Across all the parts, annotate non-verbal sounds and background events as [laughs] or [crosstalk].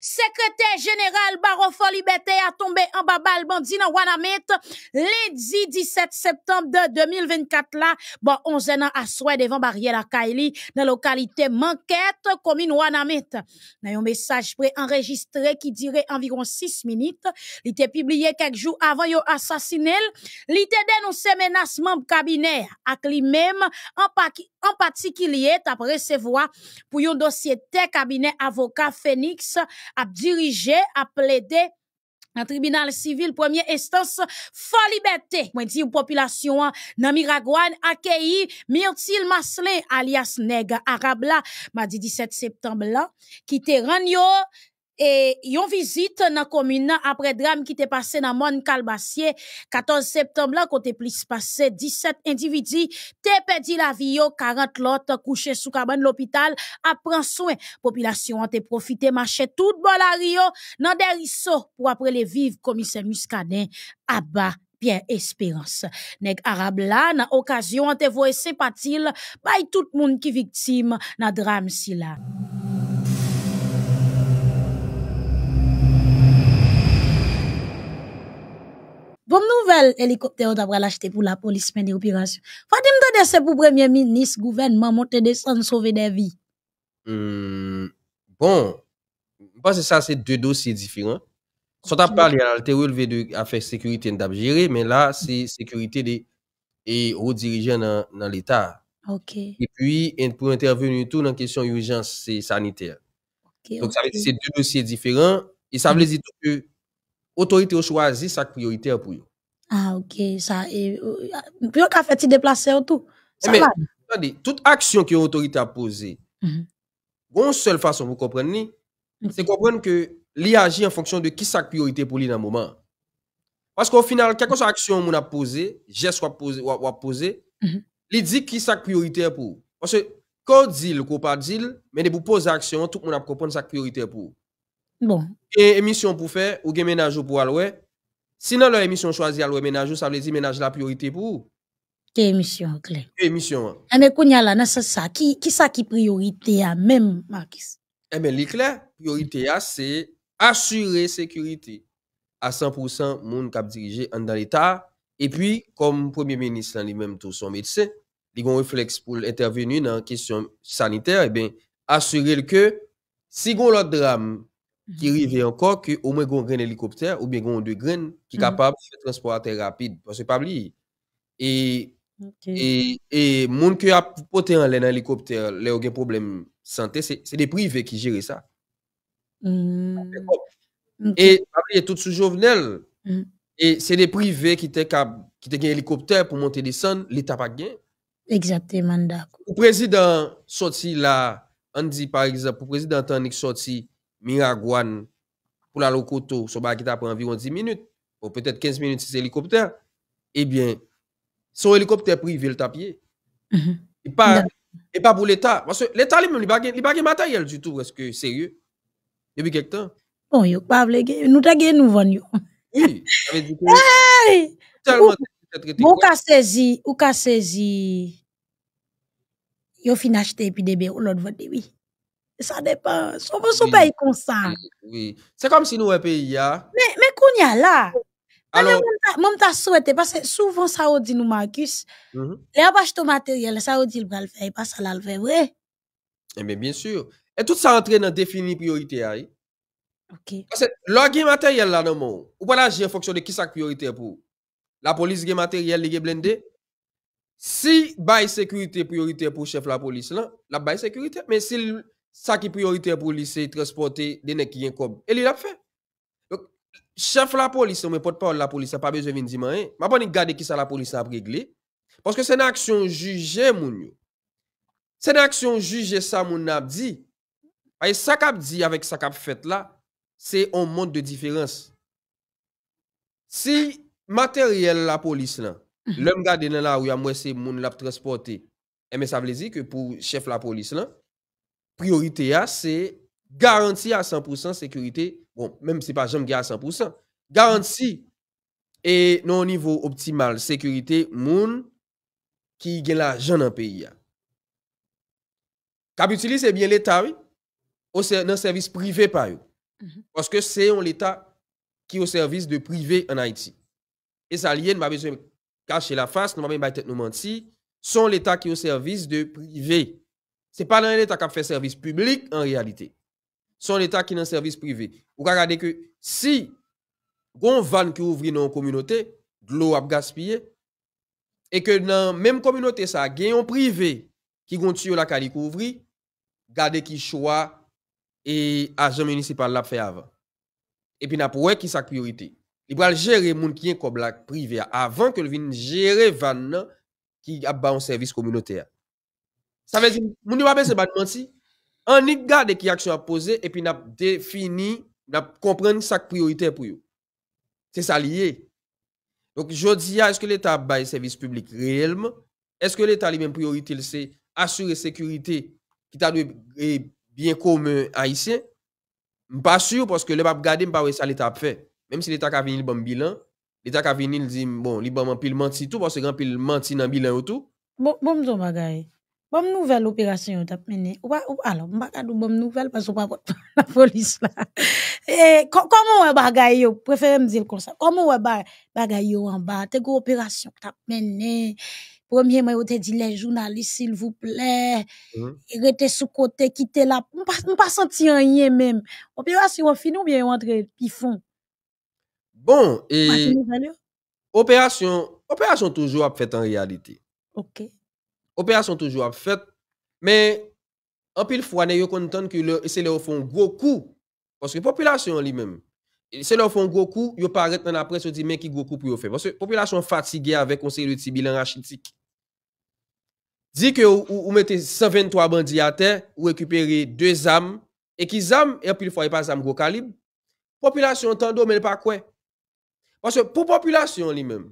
Secrétaire Général Barofo Liberté a tombé en babal bandi dans Wanamet lundi 17 septembre de 2024 là, bon 11 à aswe devant barrière la Kaili dans localité Manquette, commune Wanamit. Dans un message préenregistré qui qui environ 6 minutes, il était publié quelques jours avant yo assassiné Il était dénoncé dénoncé cabinet cabinet, cabinet lui même même en particulier t'a recevoir pour un dossier te cabinet avocat Phoenix a diriger, a plaider un tribunal civil première instance foliberté. liberté moi dis population nan hein, Miragouane accueilli Myrtil Maslin alias Neg Arabla mardi 17 septembre là qui te rend et yon visite na commune après drame qui te passé nan Mon Calbassier 14 septembre, quand kote plus passé 17 individus te perdu la yo 40 lot sous sou de l'hôpital apprends soin population population te profité marché tout bolaryo nan pour après les vivre commissaire muscadin à bas, Pierre Espérance. Nèg arabe là, na occasion, te voye sympathie, bye tout moun ki victime na drame si là Bonne nouvelle, hélicoptère, on a l'acheter pour la police, mais des opérations. Fadim, t'as dit, c'est pour premier ministre, gouvernement, monter, sans sauver des vies. Hmm, bon, je pense que ça, c'est deux dossiers différents. Si on a parlé à l'alter, il de l'affaire sécurité, mais là, c'est sécurité des et dans, l'État. Ok. Et puis, pour intervenir tout dans la question d'urgence sanitaire. Donc, ça veut dire que c'est deux dossiers différents. Et ça veut mm-hmm. dire que autorité a choisi sa priorité pour eux. Ah, ok. Ça, et, euh, puis, on a fait déplacer tout. Eh, mais, attendez, toute action que l'autorité a posée, mhm. une seule façon, vous comprendre, c'est c'est comprendre que l'IA agit en fonction de qui sa priorité pour lui dans le moment. Parce qu'au final, quelque que soit que a posée, geste qu'on a posé, ou a posé mhm. dit qui sa priorité pour. Parce que quand on dit, qu'on pas dit, mais de vous poser action, tout le monde a compris sa priorité pour. Bon. Et émission pour faire, ou ménage pour aller. Sinon, leur émission choisie à ménage, ça veut dire ménage la priorité pour vous. Quelle émission, Clé? Quelle émission? Hein. Ah, mais qu'on là, c'est ça. Qui, qui ça qui priorité à même, Marcus? Eh bien, la priorité à, c'est assurer sécurité à 100% monde cap dirigé en dans l'État. Et puis, comme Premier ministre lui-même, tout son médecin, il a un réflexe pour intervenir dans la question sanitaire, eh bien, assurer que si avez l'autre drame ki rive anko ki ou mwen gwen elikopter, ou mwen gwen ou de gwen, ki mm-hmm. kapab se transporte rapide. Pase pabli, e, e, e moun ki apote an lè nan elikopter, lè ou gen probleme sante, se de prive ki jire sa. Mm. E pabli, e tout sou jovenel, mm. se de prive ki te gen elikopter pou monte desan, li tapak gen. Ou prezident soti la, an di par exemple, ou prezident anik soti, Miragouane, pour la Lokoto, son bagage pris environ 10 minutes, ou peut-être 15 minutes si c'est hélicoptère, eh bien, son hélicoptère privé le tapier. il Et mm-hmm. pas, pour l'État. Parce que l'État lui-même, il n'y a pas matériel du tout, parce que sérieux, depuis quelque temps. Bon, il pas nous avons nous vendre. Oui, nous Hey! saisi, ou ka saisi, l'autre oui ça dépend. Souvent, son pays comme Oui, c'est comme si nous un pays. Ya. Mais, mais qu'on y a là. Alors, même ta souhaité, parce que souvent ça dit nous, Marcus, mhm. les mm -hmm. abaches de matériel, ça dit le faire, et pas ça le fait, vrai. Eh, mais bien sûr. Et tout ça entraîne un définir priorité. Hein? Ok. Parce que l'organe matériel là, non, mon, ou pas l'agir en fonction de qui sa priorité pour la police, le matériel, est blindé. Si la sécurité priorité pour chef la police, là, la sécurité, mais si sa ki priorite pou lise, transporte, dene ki yon kob, el yon ap fe. Dok, chef la polise, mwen pot pa ou la polise, pa bezo vin di man, mwen pa ni gade ki sa la polise ap regle, pwoske se nan aksyon juje moun yo. Se nan aksyon juje sa moun ap di, ay sak ap di, avek sak ap fet la, se on montre de diferans. Si materyel la polise lan, lèm mhm. gade nen la, ou yon mwese moun ap transporte, e mwen sa vlezi, ke pou chef la polise lan, priorite a, se garanti a 100% sekurite, bon, menm se pa jom ge a 100%, garanti e nou nivou optimal sekurite moun ki ge eh mhm. la joun an peyi a. Kapitili, se bie l'Etat nan servis prive pa yo, paske se yon l'Etat ki yo servis de prive an Haiti. E sa liyen, mabese, kache la fas, mabese mabese mbatek nou manti, son l'Etat ki yo servis de prive Se pa nan etat kap fe servis publik en realite. Son etat ki nan servis privi. Ou ka gade ke si goun van ki ouvri nan komunote glou ap gaspye e ke nan menm komunote sa genyon privi ki goun tiyo la kalik ouvri, gade ki chwa e ajen municipal la fe avan. E pi nap wè ki sa kriorite. I pral jere moun ki en koblak privi a avan ke lvin jere van nan ki ap ba an servis komunote a. Sa vezi, mouni wapen se bat manti, anik gade ki aksyon ap pose, epi nap defini, nap kompreni sak priorite pou yo. Se sa liye. Donk, jodi ya, ah, eske l'Etat baye servis publik reyelman? Eske l'Etat li men priorite lese, asure sekurite ki ta dwe biye kome aisyen? Mpa sur, poske l'Etat gade mba we sa l'Etat ap fe. Mem si l'Etat ka vini l'bon bilan, l'Etat ka vini l'di, bon, l'Etat manpil manti tout, poske l'Etat manpil manti nan bilan ou tout. Bon, bon mzon mba gaye. Bonne nouvelle opération t'as mené. Ou, ou alors, pas bonne nouvelle parce que pas la police là. [laughs] Et eh, comment on bagay yo, préfère me dire comme ça. Comment on bagay yo en bas, t'es go opération t'a mené. Premier moi te dit les journalistes s'il vous plaît, hmm. restez sous côté, quittez là. On pas senti rien même. Opération fini ou bien rentrer puis fond. Bon, et opération opération toujours faite fait en réalité. OK. Opè a son toujou ap fèt, men apil fwa ne yo kontan ki se le ou fon gwo kou, poske populasyon li men, se le ou fon gwo kou, yo paret nan apres yo di men ki gwo kou pou yo fèt, poske populasyon fatigè avek konseyri li tibi lan hachitik, di ke ou mette 123 bandi a ten, ou rekupere 2 zam, e ki zam, epil fwa e pa zam gwo kalib, populasyon tando men pa kwen, poske pou populasyon li men,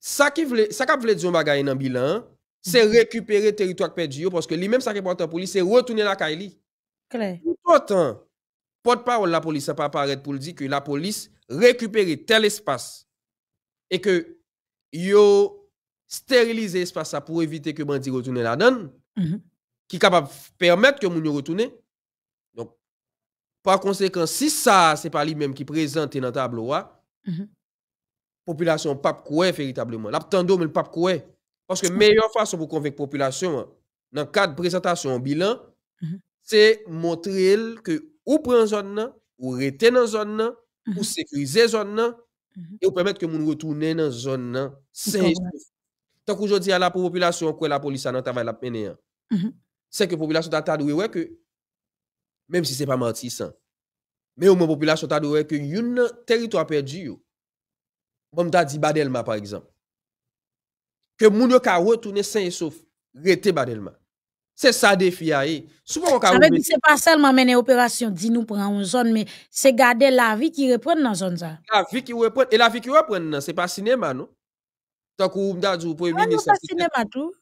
ça qui veut ça dire dans bilan c'est mhm. récupérer territoire perdu parce que lui même ça qui est important pour lui c'est retourner la Kaili. Pourtant, autant porte la police ça pas apparaître pour dire que la police récupère tel espace et que yo stérilisé l'espace, pour éviter que bandit retourne la donne mhm. Qui est qui capable permettre que moun retourne donc par conséquent si ça c'est pas lui même qui présente dans tableau hein, mhm. Populasyon pap kwe feritableman. Lap tando men pap kwe. Paske melyon fasyon pou konvek populasyon nan kad prezentasyon bilan, mhm. se montre el ke ou pren zon nan, ou rete nan zon nan, mhm. ou sekrize zon nan, mhm. e ou pwemet ke moun retoune nan zon nan. Sey, tak oujodi a la populasyon kwe la polisa nan tabay la pene. Sey ke populasyon ta tadwe weke, menm si sey pa mati san, men ou mwen populasyon ta dadwe weke yon teritwa perdi yo. bon t'a dit Badelma par exemple que moun yo ka retourner sain et sauf rete Badelma c'est ça défi a souvent on ka ça veut dire c'est pas seulement mener opération dit nous prend une zone mais c'est garder la vie qui reprend dans zone la vie qui reprend et la vie qui reprend c'est pas cinéma non tant que m'ta dit premier ministre c'est pas cinéma tout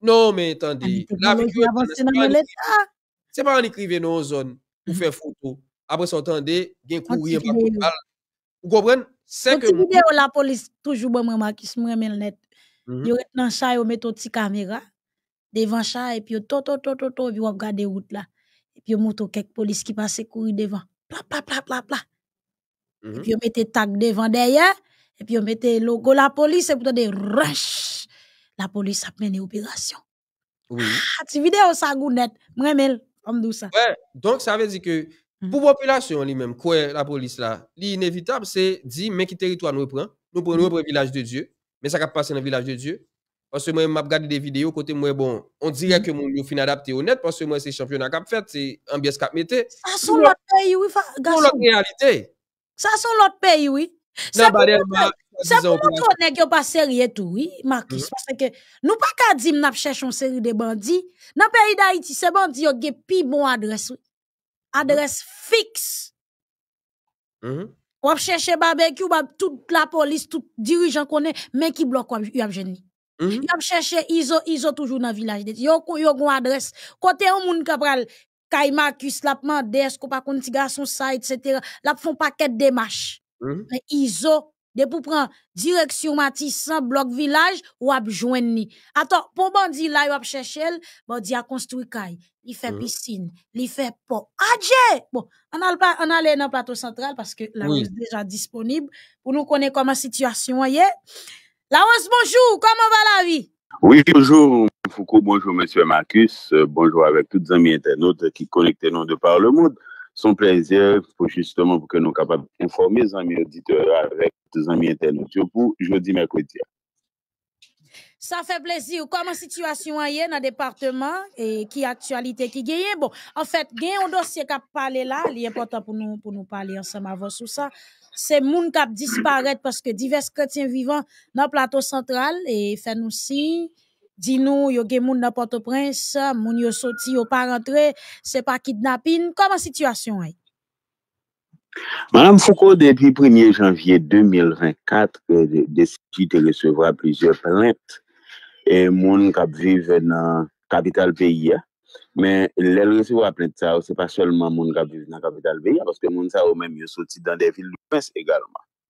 non mais attendez la vie qui c'est pas en écrivant dans zone pour mm-hmm. faire photo après a un courrier vous comprenez c'est que vidéo la police toujours bon ma qui se mhm. met net il y a un chat il met une petite caméra devant chat et puis tout tout tout et puis il route là et puis moto quelque police qui passe courir devant pla pla pla pla pla et mhm. puis on mette tag devant derrière et puis on mette logo la police c'est pourtant des rush la police a mené opération oui ah, tu vidéo ça net moi on comme ça ouais donc ça veut dire que Pou mhm. populasyon li men, kwen la polis la, li inevitable se di men ki teritwa nou pre, nou pre nou pre vilaj de Diyo, men sa kap pase nan vilaj de Diyo. Pwese mwen map gade de video kote mwen bon, on direk ke mhm. moun yo fin adapte onet, pwese mwen se champion akap fet, se ambyes kap mette. Sa son lot peyi wii, sa son lot peyi wii, sa pou moun tonen ki yo pa seri etou wii, nou pa ka di m nap chèch an seri de bandi, nan peyi da iti se bandi yo ge pi bon adres wii. adresse fixe. Mm -hmm. Ou ap barbecue, toute la police, tout dirigeant connaît, mais qui bloque ou ap geni. Mm -hmm. iso, iso toujours dans village. Yo, yo gon adresse. Kote yon moun kapral, kay Marcus, lap des ko pa konti garçon sa, etc. Lap font paquet démarche. Mm -hmm. Mais iso, de prendre direction village, bloc village, ou Attends pour ni. Attends, pour bandi la yo ap chèchel, bandi a construit kay. il fait mm. piscine, il fait pot. Adje! Bon, on al, on dans en plateau central, parce que la est déjà disponible. pour nous connaître comment situation situation est La rose, bonjour, comment va la vie Oui, bonjour Foucault, bonjour Monsieur Marcus, euh, bonjour avec toutes amis internautes qui connectent nous de par le monde son plaisir pour justement pour que nous capables d'informer les amis auditeurs avec les amis internautes pour jeudi, mercredi. Ça fait plaisir. Comment situation est dans le département et qui actualité qui gagne? Bon, en fait, gagne un dossier qui a parlé là, il est important pour nous, pour nous parler ensemble avant sur ça. C'est monde qui disparu parce que divers chrétiens vivants dans le plateau central et fait nous signe. Dinou, yoge moun nan Port-au-Prince, moun yo soti yo pa rentre, se pa kidnapin, kama situasyon ay? Madame Foucault, depi 1 janvye 2024, desi ki te lesevwa plizye prent, moun kap vive nan kapital beya. Men lesevwa prent sa ou se pa solman moun kap vive nan kapital beya, poske moun sa ou men yo soti dan devil lupens egalman.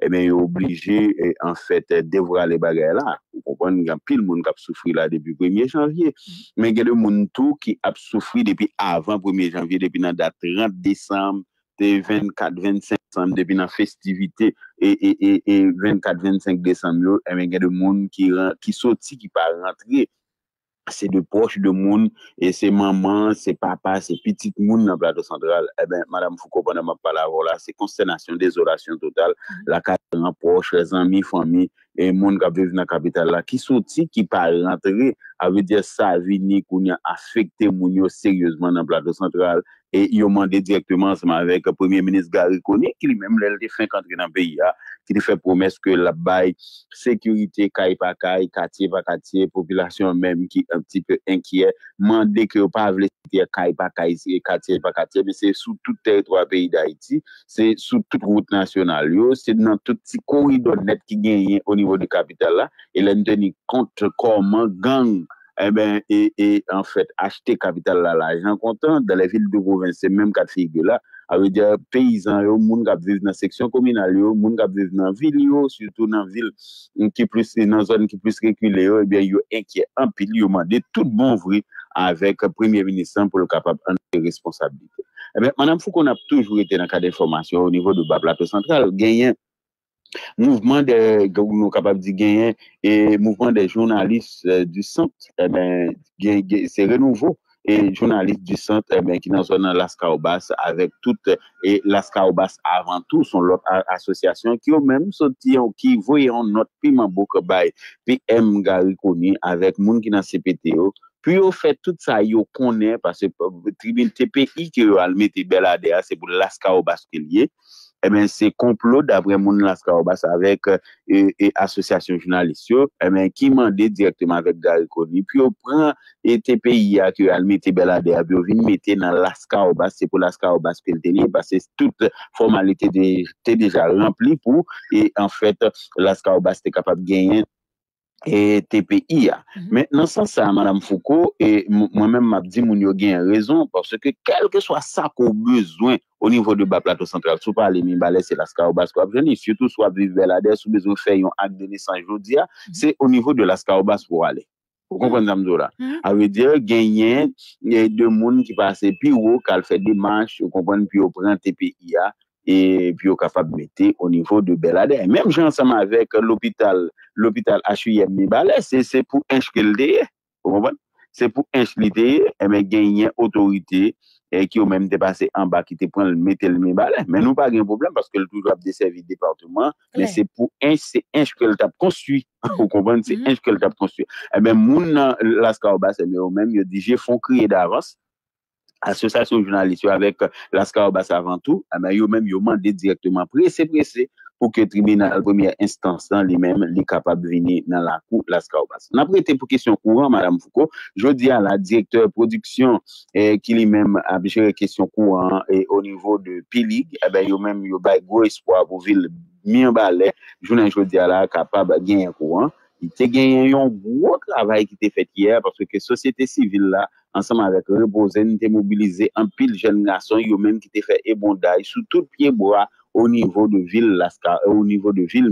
e eh mwen yo oblije an fèt devra le bagay la. Ou konpon gen pil moun k ap soufri la depi 1 janvye. Men gen de moun tou ki ap soufri depi avan 1 janvye, depi nan dat 30 desam, depi 24-25 desam, depi nan festivite, e 24-25 desam yo, men gen de moun ki soti ki pa rentre, se de poche de moun, e se maman, se papa, se pitit moun nan plato sentral, e eh ben, madame Foucault, bananman pala vola, se konstenasyon, desolasyon total, mm-hmm. la kateran poche, rezanmi, fami, e moun ka bev nan kapital la, ki souti, ki pa rentre, a ve de sa vi ni koun ya afekte moun yo seryosman nan plato sentral, E yo mande direktman seman vek Premier Minist Gary Kony ki li mem lele de fin kantri nan peyi ya. Ki li fe promes ke la bay, sekurite kay pa kay, katye pa katye, popyla syon menm ki an ti pe enkyer. Mande ki yo pa avle si kaya kay si, katye pa katye, mi se sou tout tey to a peyi da iti. Se sou tout route nasyonal yo. Se nan tout ti kou yi do net ki genyen o nivou de kapital la. Elen teni kontre kouman gang Eh e ben, en fèt, achete kapital la la, jankontan, da le vil de Rouven, se menm kate figye la, a vè diya, peyizan yo, moun gav viz nan seksyon kominal yo, moun gav viz nan vil yo, soutou nan vil, nan zon ki plus rekule yo, e eh ben, yo enkye anpil, yo mande tout bon vri, avèk premye vinisan pou lò kapab anke responsabilite. E eh ben, manan pou kon ap toujou ete nan kade informasyon ou nivou do ba plate central, genyen, Mouvment de journaliste du centre, eh c'est renouveau, journaliste du centre, eh qui n'en soit dans l'Aska Obas, avec tout l'Aska Obas avant tout, son lot, association, qui y'en même sont, qui voyant notre piment bouc, qui aime gare koni, avec moun qui n'en sait pété, puis y'en fait tout ça, y'en connait, parce que euh, tribune TPI, qui y'en mette bel adéas, c'est pour l'Aska Obas qu'il y'est, Eh se komplot da vre moun laska obas avek e euh, asosyasyon jounalisyon, eh ki mande direktman vek dal koni, pi ou pran e te peyi ya ki al meti belade avyo, vini meti nan laska obas se pou laska obas pel deli, ba se tout formalite te deja rempli pou, e an fèt laska obas te kapab genyen E TPI ya, mhm. men nan san sa Madame Foucault, e mwen men m ap di moun yo gen yon rezon, porske kelke swa sa kon bezwen o nivou de ba plato sentral, sou pa ale min balè se la ska obas kon ap geni, sou tou sou ap vive belade, sou bezwen fè yon ak deni san jodi ya, se o nivou de la ska obas pou ale, pou konpon zanm zora avè di genyen, yon yon de moun ki pase pi ou, kal fè dimanj, pou konpon pi ou, pren TPI ya E pi yo kapab mette o nivou de belade. E menm jansama avek l'opital, l'opital H1M Mibale, se se pou enjkelde, pou konpon, se pou enjkelde, e men eh genyen otorite, e eh, ki yo menm te pase anba ki te pon mette Mibale. Men nou pa gen problem, paske l'outro ap deservi departement, men se pou enjkelde, konpon, se enjkelde, konpon. E [laughs] menm mm-hmm. e eh moun la skar bas, e menm yo dije fon kriye davans. Asosasyon jounalist yo avèk euh, Laskar Obasa avantou, ah yo mèm yo mande direktman prese-prese pou ke tribunal gomye instansan li mèm li kapab vini nan la koup Laskar Obasa. N apre te pou kesyon kouan, Madame Foucault, jodi eh, a la direktor produksyon ki li mèm abjere kesyon kouan e o nivou de pilig, yo mèm yo bay gwo espo avou vil mien balè, jounen jodi a la kapab genye kouan. Yon bwo travay ki te fet kyer Paske sosyete sivil la Anseman vek repose, nite mobilize An pil jen nason, yon men ki te fet euh, e bonday mm. Sou tout piye bwa Ou nivou de vil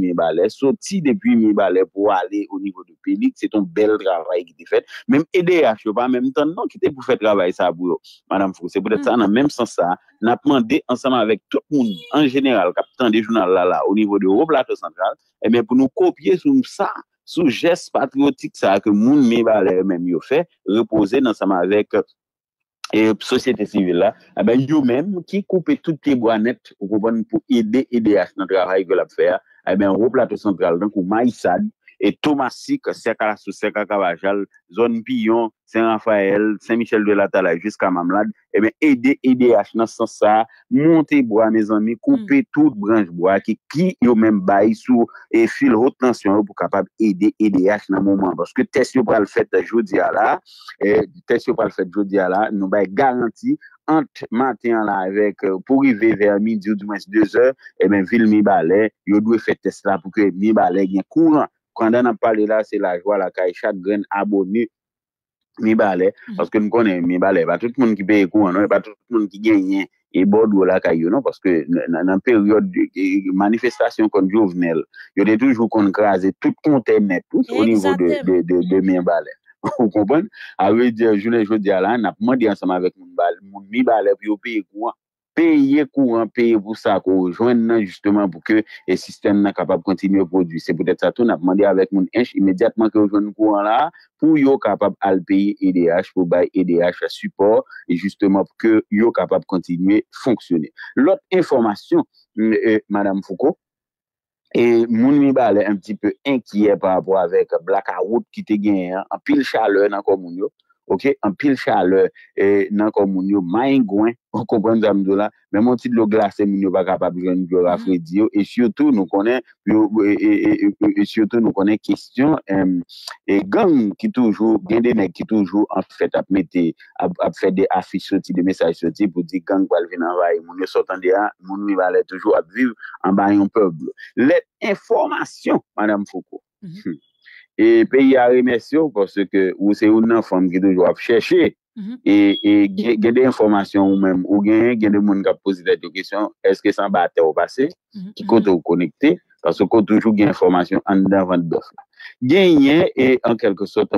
Mibale Soti depi Mibale Pwa ale ou nivou de pelik Se ton bel travay ki te fet Mem ede ya, chou pa, mem tan nan ki te pou fet travay sa bolo Madame Fou, se pou det sa nan menm sensa Napman dey anseman vek tout moun En general, kapitan de jounal la la Ou nivou de ou plato sanral E eh men pou nou kopye sou mou sa sou jes patrotik sa ke moun me balè mèm yo fè, repose nan sa ma vek euh, sosyete sivil la, a ah ben yo mèm ki koupe tout te boanet pou ede-ede as nan dra ray gwe la fè, a ben roplate sentral, dan kou ma yisad Et Thomas Sik, Sekalasou, Sekal Kabajal, Zon Piyon, Saint-Raphael, Saint-Michel-de-Latala, Juska Mamlad, ebe eh ede ede yach nan san sa, monte bo a me zan mi, koupe hmm. tout branj bo a ki ki yo men bay sou, e fil rotansyon yo pou kapab ede ede yach nan mouman. Parce que test yo pral fèt a jodi a la, test yo pral fèt a jodi a la, nou bay garanti, ante manté an la evek, euh, pou i ve ve a midi ou du mwensi 2 or, ebe vil mi balè, yo dwe fèt test la pou ke mi balè gen kouran, Kanda nan pale la, se la jwa la kaye, chak gen abonu mi bale. Mm-hmm. Paske nou konen, mi bale, pa tout moun ki peye kou an, non, pa tout moun ki genyen, e bod wala kaye yo nan. Paske nan peryode, manifestasyon kon jovenel, yo de toujou kon krasi, tout konten net, tout, o nivou de mi bale. [laughs] Ou konpon? Awe di, jou le jou di ala, nan ap mwen di ansama vek mi bale, mi bale, yo peye kou an. Peyye kou an, peye pou sa, kou oujwen nan non, justement pou ke e sistem nan kapab kontinye produise. Se pou det sa tou nan ap mande avèk moun enj imediatman kou oujwen nou kou an la pou yo kapab alpeye EDH pou baye EDH a support. Justement pou ke yo kapab kontinye fonksyonne. Lop informasyon, euh, madame Foucault, moun mi balè un pti pè enkièp avèk blaka wout ki te gen, apil chale nan kou moun yo. Ok, an pil chale, nan kon moun yo mayen gwen, an kon pren zanm do la, men moun tit lo glasen moun yo pa kapab jen jor afre diyo, e syotou nou konen, e syotou nou konen kistyon, e gang ki toujou, gen denek ki toujou an fèt ap mette, ap fèt de afi soti, de mesaj soti, pou di gang walvi nan vaye, moun yo sotan de a, moun mi valè toujou ap viv, an bayon pebl. Let informasyon, madame Foucault, mm-hmm. hmm. E pe y a remesyon pou se ou se ou nan fòm ki dou jwap chèche mhm. e, e gen de informasyon ou menm ou gen gen de moun kap posi de dò kèsyon eske san ba ate ou pase mhm. ki kote ou konekte taso kote ou jwou gen informasyon gen yè en e, kelke sot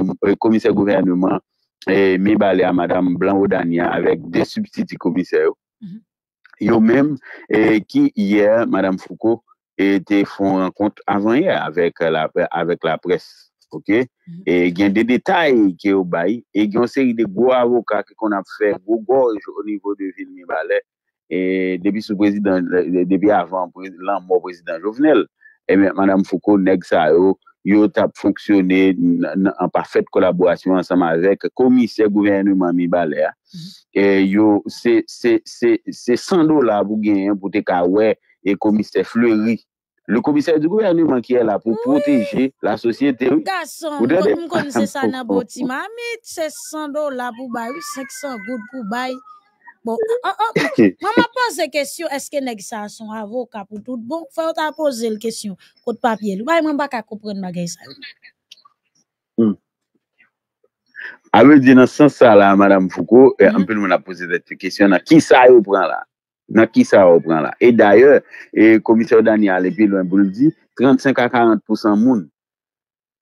komisyè gouverneman mi balè a madame Blan Odanian avèk de subtiti komisyè ou yo menm ki yè madame Foucault te fòm an kont avon yè avèk la presse e mhm. gen de detay ki yo bayi e gen seri de go avoka ki kon ap fè go goj o nivou de vin mi bale e debi sou prezident debi avan, lan mou prezident jovenel, e men Madame Foucault neg sa yo, yo tap fonksyoné an pa fèt kolaborasyon ansam avek, komise gouverne mi bale mhm. e se sando la pou gen yon pote ka we e komise fleuri Le komisè di gouverne man ki e la pou proteje la sosyente. Gason, moun konise sa nan boti ma, mi tse sando la pou bayi, seksan gout kou bayi. Moun apose kèsyon, eske neg sa son avoka pou tout bon, fè ou ta apose lè kèsyon, pot papye lè. Bayi moun baka koupren magay sa yon. A me di nan san sa la, hmm. madame Foucault, moun apose lè kèsyon, ki sa yon pran la? Nan ki sa ou pran la. Et d'ayor, komiseur Daniel epi lwen boule di, 35-40% moun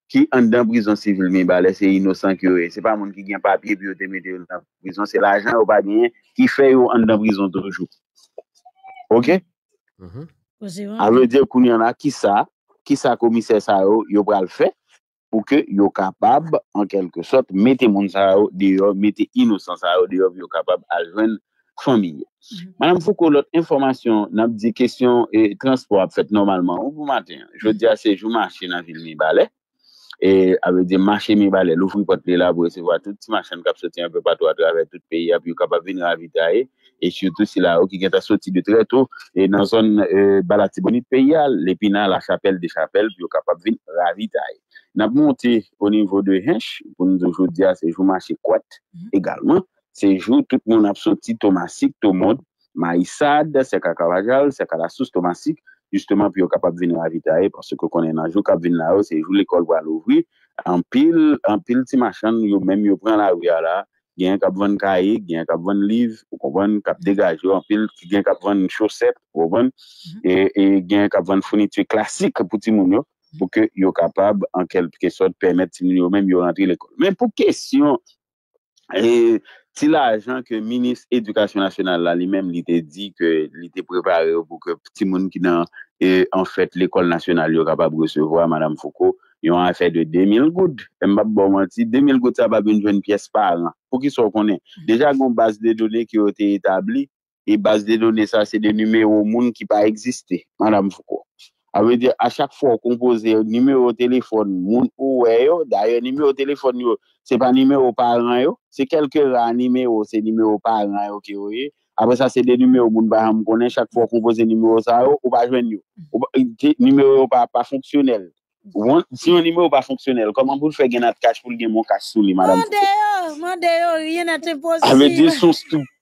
ki an dan brison sivil men balè, se inosan kyo e. Se pa moun ki gen papye biote mette yon nan brison, se la jen ou pa diyen ki fè yon an dan brison droujou. Ok? Mm-hmm. A lè diyo koun yon la, ki sa komiseur sa ou, yo pral fè pou ke yo kapab an kelke sot, mette moun sa ou deyov, mette inosan sa ou deyov yo kapab alven Fonmilye. Mhm. Madame Foucault, lout informasyon, nab di kesyon e transpo ap fet normalman ou pou maten. Jou di ase, jou mache nan vil mi bale. E ave di mache mi bale. Lou foun kote le labou e se vwa touti machen kap soti an pe patou ato ave touti peya pi ou kapap vin ravitae. E choutou si la ou ki kenta soti de treto e nan zon balati boni peya lepina la chapel de chapel pi ou kapap vin ravitae. Nab mouti pou nivou de hench pou nou jou di ase, jou mache kouat egalman. Mhm. sejou tout moun apsoti tomasik, tomot, maïsad, seka kavajal, seka lasous tomasik, justeman pi yo kapab vini avitaye porsi konen anjou kap vini la ou, sejou l'ekol walo vwi, anpil, anpil ti machan, yo mèm yo pran la wya la, gen kap vwenn kaye, gen kap vwenn liv, ou konvwenn kap degajou, anpil, gen kap vwenn chosep, ou konvwenn, e gen kap vwenn founitwe klasik pou ti moun yo, pou ke yo kapab ankelp ke sot pèmèt ti moun yo, mèm yo rentri l'ekol. Men pou kesyon, Si la ajan ke minis edukasyon nasyonal la li mem li te di ke li te preparer pou ke pti moun ki nan e, en fèt l'ekol nasyonal yo kapab resevo a Madame Foucault, yo bon an fèt de 2000 goud. Mbap bo mwanti, 2000 goud sa babi njwen piyes pa lan. Pou ki sou konen. Deja kon base de donè ki yo te etabli, e base de donè sa se de numè ou moun ki pa eksiste, Madame Foucault. Awe de, a chak fwo kompoze yo, nimeyo, telefon, moun ou we yo, dayo, nimeyo, telefon yo, se pa nimeyo pa ran yo, se kelke ran nimeyo, se nimeyo pa ran yo ki yo ye, apre sa se de nimeyo moun ba ham konen, chak fwo kompoze nimeyo sa yo, ou pa jwen yo. Nimeyo pa, pa fonksyonel. Si yon nimeyo pa fonksyonel, koman bou fwe genat kaj pou gen moun kaj sou li, madame? Mande yo, mande yo, yon atre posi. Awe de,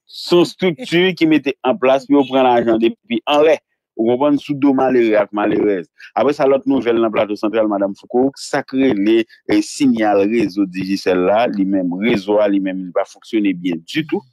son stoutu, ki mette en plas, moun pren anjan, depi anle, Wopan soudouman le reakman le rez. Ape sa lot nou vel nan plato sentral, madame Foucault, sakre le signal rezo dijisel la, li menm rezo al, li menm li pa foksyone bien di tout.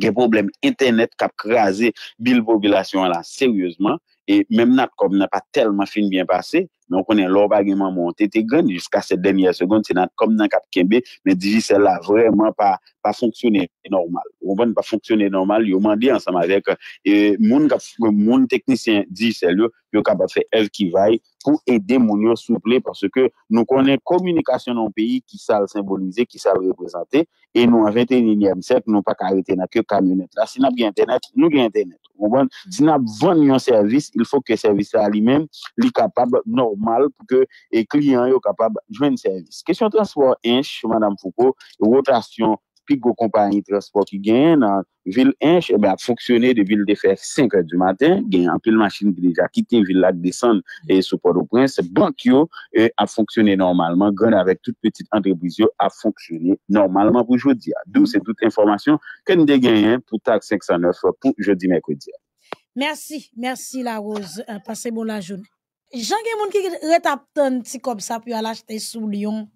gen problem internet kap krasi bil popilasyon la seryosman, e mem nat kom nan pa telman fin bien pase, nou konen lor bagi man monte, te gen jiska se denye sekond, se nat kom nan kap kembe, men diji sel la vreman pa fonksyonen normal. Ou ban pa fonksyonen normal, yo man di ansama vek, e, moun teknisyen diji sel yo, yo kap ap fe ev ki vay, pou ede moun yo souple parce ke nou konen komunikasyon nan peyi ki sal symbolize, ki sal represente, e nou avente ninye msep, nou pa karite na ke kamyonet. La sinap gen internet, nou gen internet. Mou ban, sinap vanyan servis, il fok ke servisa li men, li kapab normal pou ke klien yo kapab jwen servis. Kesyon transforme enche, madame Foucault, wotasyon Gyo kompanyi transport ki genye nan vil enche Ebe a foksyone de vil defek 5 du maten Genye anpil machin ki deja kitin vil la Desen e sou podo kwen Se bank yo e a foksyone normalman Genye avek tout petit entrepizyo A foksyone normalman pou jodi Dou se tout informasyon Ke nide genye pou tak 509 pou jodi mekodi Mersi, mersi la rose euh, Pase bon la joun Jan gen moun ki retap ton ti kopsa Pyo alache te sou Lyon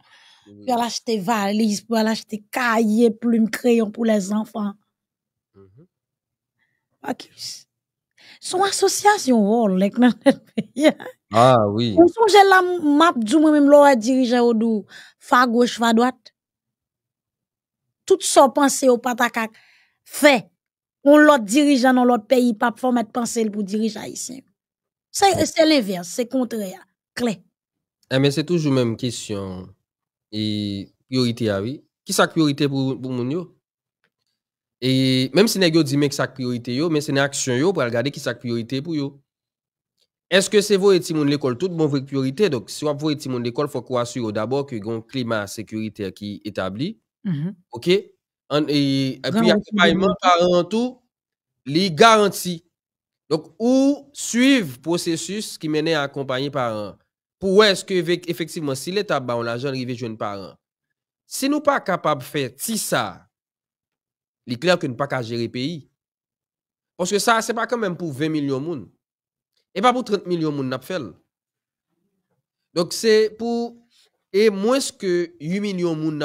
pour acheter valise valises, pour acheter cahiers, plumes, crayons pour les enfants. Mm-hmm. Ok. Son association volée dans notre Ah oui. on songez la map du moi-même, l'on dirigeant au dos, fa gauche, fa droite. Tout ça pensées au pataka fait. On l'autre dirigeant dans l'autre pays, pas pour mettre penser pour diriger haïtien. C'est l'inverse, c'est contraire, clé. Eh mais c'est toujours même question et priorité à oui qui sa priorité pour pour moun et même si nèg yo dit mais sa priorité yo mais c'est une action yo pour regarder qui sa priorité pour yo est-ce que c'est voyer moun l'école tout bon priorité donc si on voyer moun l'école faut qu'on assure d'abord que un climat sécuritaire qui est établi mm-hmm. OK et, puis accompagnement parent tout li garanti donc ou suivre processus qui mène accompagné accompagner parent pour est-ce que effectivement si l'État bat l'argent arrivé jeune parent, si nous pas capable de faire si ça, il est clair que nous pas qu'à gérer le pays. Parce que ça, ce n'est pas quand même pour 20 millions de monde. Et pas pour 30 millions de monde Donc c'est pour et moins que 8 millions de monde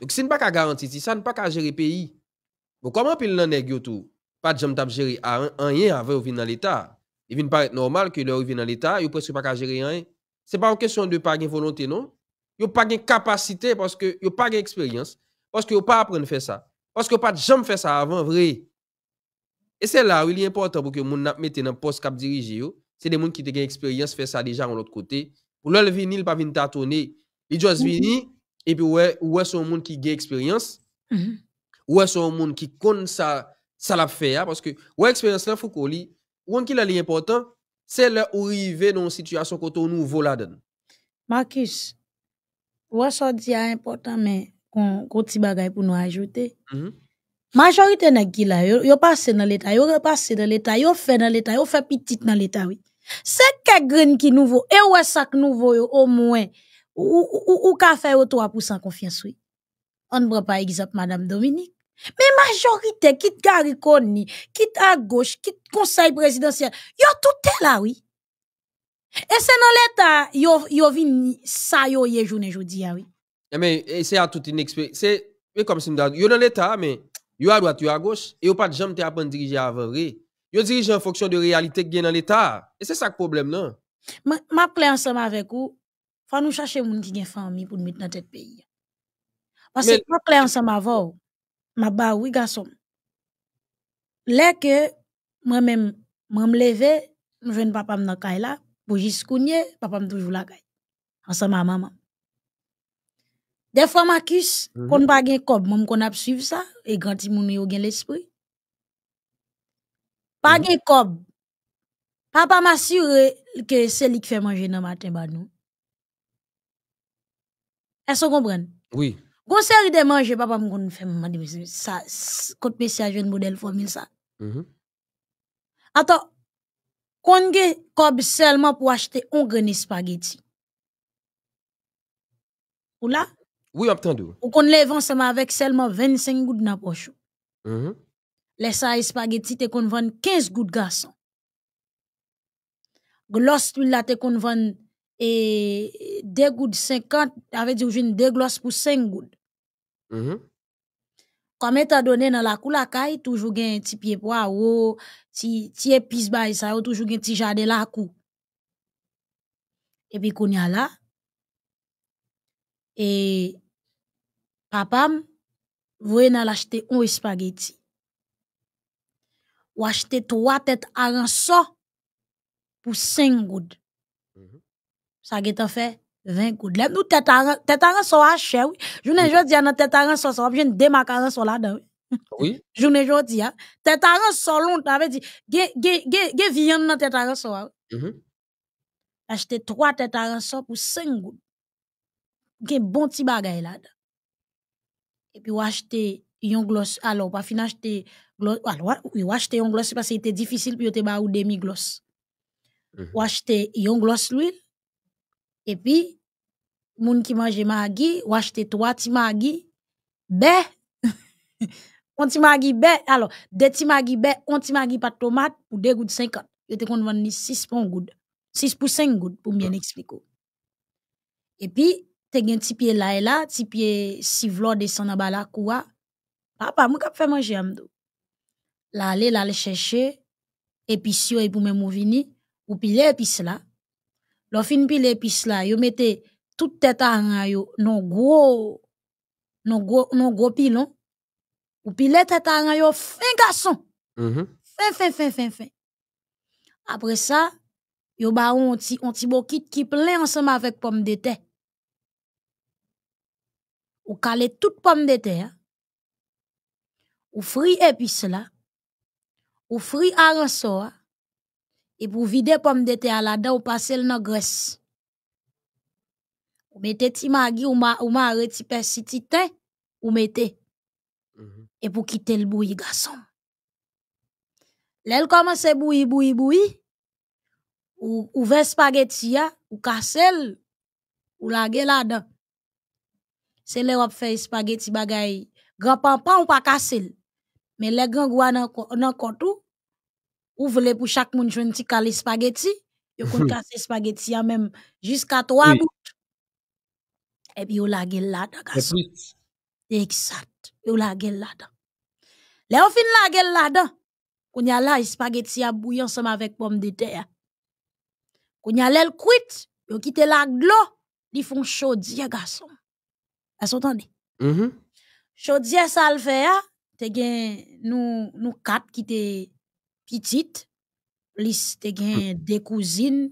Donc si nous pas qu'à garantir ça, nous pas qu'à gérer le pays. comment pile nan nèg tout? Pas de jam tap gérer rien avant ou dans l'État. Il vient être normal que leur vienne dans l'État, ne presque pas gérer rien. C'est pas une question de pas de volonté, non. Ils pas de capacité parce que ils pas d'expérience, parce qu'ils pas appris à faire ça, parce qu'ils pas jamais fait ça avant, vrai. Et c'est là où il est important pour que les gens mettent dans le poste cap dirigé. C'est des gens qui ont une expérience, fait ça déjà de l'autre côté. Pour leur venir, ils ne pas tâtonner. Ils juste mhm. venir, et puis ouais, ouais, sont des gens qui ont expérience. Mm Ouais, sont des gens qui connaît ça, ça l'a fait. Hein, parce que, ouais, expérience là, faut qu'on ou en qui l'a lié important, c'est là où il situation que tout nouveau la donne. Marcus, mhm. oui, ça dit important, mais qu'on a un petit pour nous ajouter. Majorité n'a qu'il a, il passé dans l'état, il y a dans l'état, il fait dans l'état, il y fait petit dans l'état, oui. C'est qui est nouveau, et ouais ça que nous au moins, ou qu'a fait 3% confiance, oui. On ne prend pas l'exemple de Mme Dominique. Me majorite, kit gari kon ni, kit a goch, kit konsay prezidansyen, yo tout el awi. E se nan leta, yo vin sa yo ye joun e joudi awi. Ah, e eh, se eh, a tout inekspe, se, me kom sin da, yo nan leta, me, yo a doat, yo a goch, yo pat jom te apan dirije avan re. Yo dirije an foksyon de realite gen nan leta. E se sak problem nan. Ma ple ansama vek ou, fa nou chache moun ki gen fami pou dmit nan tet peyi. Ma se pa ple ansama vek ou. ma ba oui garçon là que moi même moi me lever je viens papa me dans caille là pour jusqu'ounier papa me toujours la caille ensemble ma maman des fois Marcus qu'on pas gain comme même qu'on a suivre ça et grand timoun yo gain l'esprit pas gain comme Papa m'assure que c'est lui qui fait manger dans matin ba nous. Est-ce que vous comprenez? Oui. Gon seri de manje, papa mwen kon fèm manje, sa kotme si ajen model fòmil sa. Mm-hmm. Ato, kon ge kob selman pou achete on greni spageti. Ola? Ou kon levan selman avek selman 25 gout na pochou. Mm-hmm. Le sa espageti te kon van 15 gout gason. Glos tu la te kon van... e de goud 50, ave di ou jwen de glos pou 5 goud. Mm-hmm. Kome ta done nan lakou lakay, toujou gen ti piepwa ou, ti epizbay sa ou, toujou gen ti jade lakou. E pi konya la, e papam, vwe nan lachete un espageti. Wachete tou watet a ran so, pou 5 goud. ça a fait 20 gouttes. Lève nous, tête à sont à oui. j'en ai j'ai dit, tête à rang, ça bien des macarons là-dedans, oui. Oui. Je ne j'ai dit, tête à rang, ça a long, t'avais dit, gué, gué, dans tête à rang, mm-hmm. Acheter trois pour 5 gouttes. Gué bon petit bagage là-dedans. Et puis, ou acheter un gloss, alors, pas fin acheter gloss, alors, on ou acheter un gloss, parce que c'était difficile, pour ou te ba ou demi gloss. Mm-hmm. Ou acheter un gloss l'huile. E pi, moun ki manje ma agi, wache te towa ti ma agi, be. Konti ma agi be, alo, de ti ma agi be, konti ma agi pat tomat pou de goud 50. Yo te kon vande ni 6 pou 5 goud pou mwen ekspliko. E pi, te gen tipi e la e la, tipi e sivlo de sanabala kouwa. Papa, moun kap fè manje amdou. La ale, la ale chèche, epis yo e pou mè mou vini, pou pi le epis la. Lo fin pile pis la, yo mette tout tête à ran non gros, non gros, non gros pilon. Ou pile tête à fin garçon. Mm-hmm. Fin, fin, fin, fin, fin. Après ça, yo ba on ti, on ti bokit qui plein ensemble avec pomme de terre. Ou caler toute pomme de terre. Hein. Ou fri épice là. Ou fri aransoa. E pou vide pom dete ala dan ou pasel nan gres. Ou mette ti magi ou ma re ti pesi ti ten. Ou mette. Mm-hmm. E pou kite l boui gason. Lèl komanse boui, boui, boui. Ou ven spageti ya. Ou kasele. Ou lage la dan. Se lèl wap fey spageti bagay. Granpampan ou pa kasele. Men lèl granpampan nan kontou. ou voulez pour chaque moun un ti calé spaghettis yo kon casser jusqu'à 3 Et puis, vous vous la gueule là Exact. C'est la Vous Le la fin la spaghetti à bouyon ensemble avec pomme de terre, Kon ya ils kwit, yo kite la li fon salve mm-hmm. fait. Hein? te gen nou, quatre te petite, plus te gen hmm. des cousines,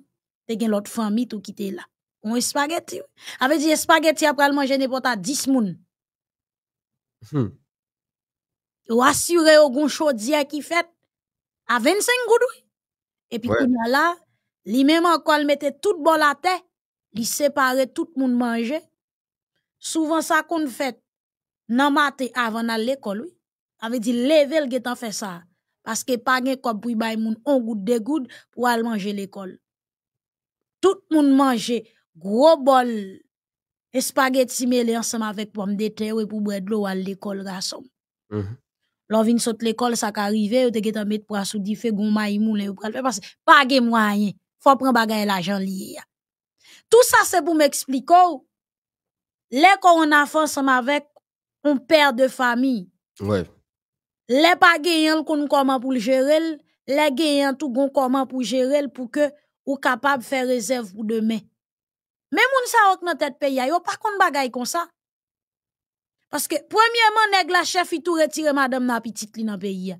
te gen l'autre famille tout qui te là. On espagetti. Avec dit espagetti après le manger n'importe 10 moun. Hmm. Ou assurer au gon chaudier qui fait à 25 oui Et puis ouais. kounya là, li même encore le mettait tout bon la tête, li séparer tout moun manger. Souvent ça qu'on fait nan matin avant d'aller à l'école oui. avait dit lever qui gétan fait ça. Parce que pas gen quoi pou y bay moun on goud de goud pour aller manger l'école. Tout le monde mangeait gros bol spaghetti mêlé ensemble avec pomme de terre et pour boire de l'eau à l'école les Mm mm-hmm. Lorsqu'ils L'on l'école, ça arrive, on te get en met poisson di fe goun maï moule ou parce que pas gen moyen. Faut prendre bagage, l'argent Tout ça c'est pour m'expliquer. L'école on a fait ensemble avec un père de famille. Ouais les pas gagnant kon comment pour gérer les gagnant tout bon comment pour gérer pour que ou capable faire réserve pour demain mais moun sa ok nan tête pays yo pas kon bagay comme ça parce que premièrement nèg la chef il tout retire madame na petite li nan pays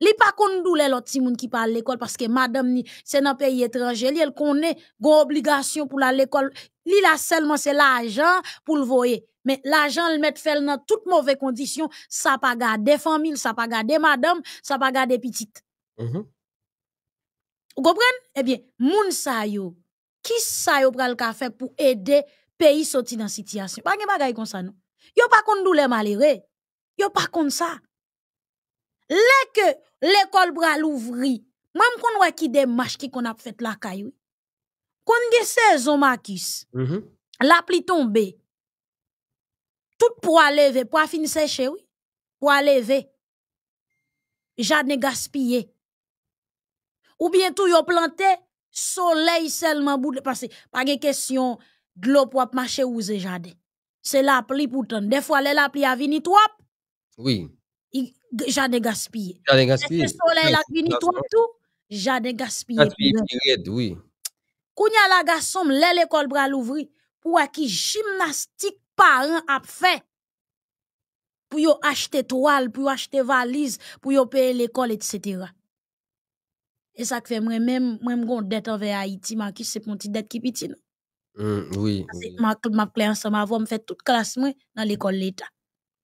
li pas kon doule l'autre moun ki pa l'école parce que madame ni c'est nan pays étranger li elle connaît gon obligation pour la l'école li la seulement c'est l'argent pour le voyer mais l'argent le met fait dans toutes mauvaises conditions, ça pas garder famille, ça pas garder madame, ça pas garder petite. Mm Vous comprenez Eh bien, moun sa yo, qui sa yo pral ka pour aider pays sorti dans situation Pas gen bagay comme ça non. Yo pas kon douleur malheureux. Yo pas kon ça. Lè que l'école pral ouvri, même kon wè ki marche qui kon a fait la kayou. Kon gen saison Marcus. Mm -hmm. La pli tombée tout pour aller, pour finir a oui. Pour lever, Jardin gaspillé. Ou Ou tout yo plante, soleil seulement. bout de Pas question de question, dlo pour marcher ou la pli pour la pli fois Des le la pli vini trop, Oui. Jadne gaspillé. gaspillé. gaspye. que soleil a vini trop tout? Jardin gaspillé, oui. oui. Kounya la garçon, l'école bras bral pour qui gymnastique parents a fait pour yo acheter toile, pour yo acheter valise, pour yo payer l'école, etc. Et ça que fait moi-même, moi-même, mon dette envers Haïti, ma qui c'est mon petit dette qui pitié. Mm, oui. Ma, ma clé ensemble, avant, me fait toute classe, dans l'école l'État.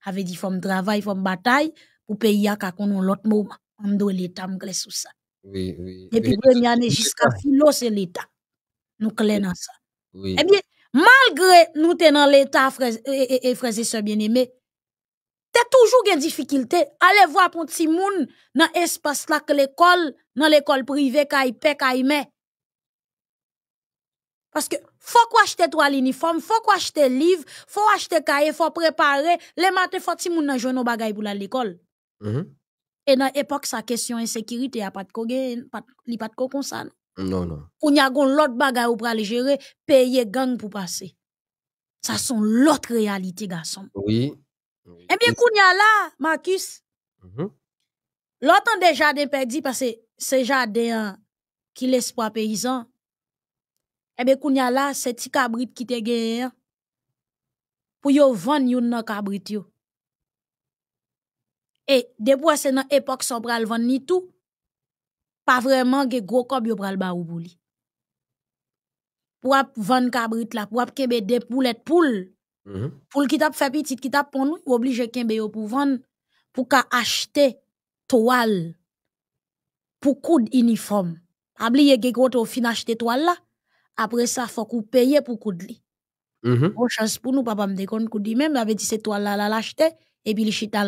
J'avais dit, faut travail, travailler, bataille, pour payer à qu'on l'autre moment. On l'État, me clé sous ça. Oui, oui. Et puis, première année jusqu'à filo, c'est l'État. Nous clé dans ça. Oui. Eh bien, malgré nous t'es dans l'état frères et, sœurs bien-aimés, bien-aimé t'es toujours des difficulté allez voir pour petit monde dans lespace là que l'école dans l'école privée il met. parce que faut qu'on toi l'uniforme, faut qu'on achète livre, faut acheter cahier, faut préparer les matin. faut petit monde dans nos bagaille pour l'école mm-hmm. et dans époque sa question insécurité sécurité. pas de pas pas de quoi non, non. Pour n'y a l'autre bagarre ou pral gérer, payer gang pour passer. Ça sont l'autre réalité, garçon. Oui. Eh bien, qu'on y a là, Marcus, mm l'autre des jardins perdus, parce que c'est jardin qui l'espoir paysan. Eh bien, qu'on y a là, c'est petit cabrit qui te gagné hein. pour yo vendre yon nan cabrit yo. Et depuis, c'est dans l'époque, ça pral vendre ni tout pas vraiment ge gros kob yo pral ba ou pou li. Pou ap van kabrit la, pou ap kebe mhm. de poulet poul, mm -hmm. poul ki tap fe pour ki tap pon nou, ou oblige kebe yo pou van, pou ka achete toal, pou koud uniform. Abli ye ge gros to fin achete toal la, ça faut fok ou pour pou koud li. Mm -hmm. Bon chance pou nou, papa mde koudi Même, li, mem dit di se là la et puis epi li chita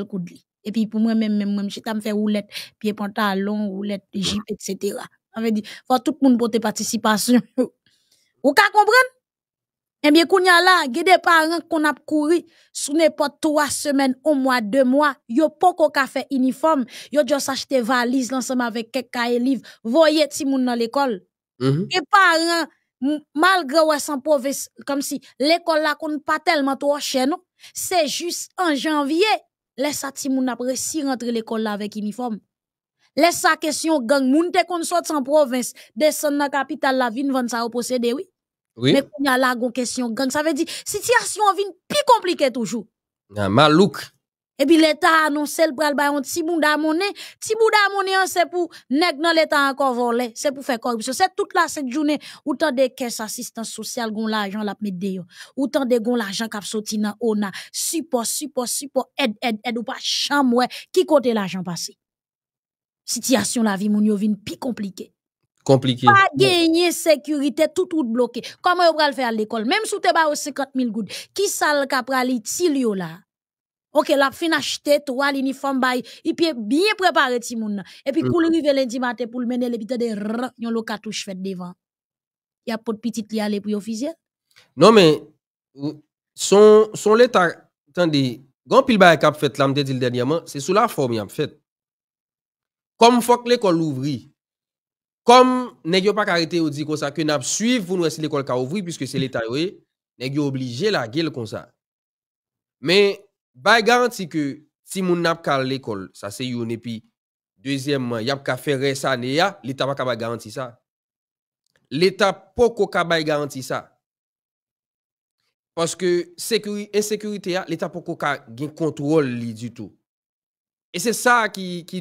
et puis pour moi même même moi je me faire roulette, pied pantalon, roulette, jeep etc. On veut dire faut tout le monde porter participation. Ou [laughs] Vous et Eh bien a là, des parents qu'on a couru sous n'importe trois semaines, un mois, deux mois, yo poko ka fait uniforme, yo juste acheté valise ensemble avec quelques cahiers livres, voyez si moun dans l'école. Mm Et parents malgré ouais sans pauvre comme si l'école là qu'on pas tellement trop cher c'est juste en janvier Laisse sa ti moun rentrer l'école rentre l'ekol la Laisse uniform. Lè sa question gang moun te kon sans province, provins, dans la capitale, la vin ça sa oposede, oui? Oui. mais y a la question kesyon gang. ça veut dire situation vin pi komplike toujou. Nan malouk. Et puis l'État pral bayon un petit bout d'amone, ti moun Damone, hein, c'est pour pou nek nan l'État volé. C'est pour pou faire C'est Se tout la cette journée ou tant de kèse sociale sociale, gon l'argent la mede yo, ou tant de gon l'argent kap soti nan ona, Support, support, support. Aide, aide, aide. ou pas, chambre. Qui Qui kote passé Situation Situation la vie, moun yo vin pi compliqué. Compliqué. Pas gagner, sécurité, tout tout bloqué. Comment yon pral faire à l'école. Même si te ba ou 50 000 goud, Qui sal kap pral itil yo là Ok, la fin achetée, trois l'uniforme bay, et puis bien préparé ti moun Et puis koul rive lundi matin pour le mener l'hôpital de y yon le cartouche fait devant. Y a pas de petite li aller pour officiel. Non mais euh, son son l'état attendez, grand pile bay k'ap fait là m'te dit dernièrement, c'est sous la forme en fait. Comme faut que l'école ouvre, Comme nèg yo pas arrêté ou dit comme ça que n'a suivre vous nous si l'école ka ouvri puisque c'est l'état oui, nèg obligé la gueule comme ça. Mais Bay garanti que si moun ka l'école ça c'est une et puis deuxièmement, yap ka faire ça, l'État pa ka de garanti ça. L'État poko ka bay garanti ça. que que l'insécurité, l'État poko ka gen contrôle li du tout. Et c'est ça qui qui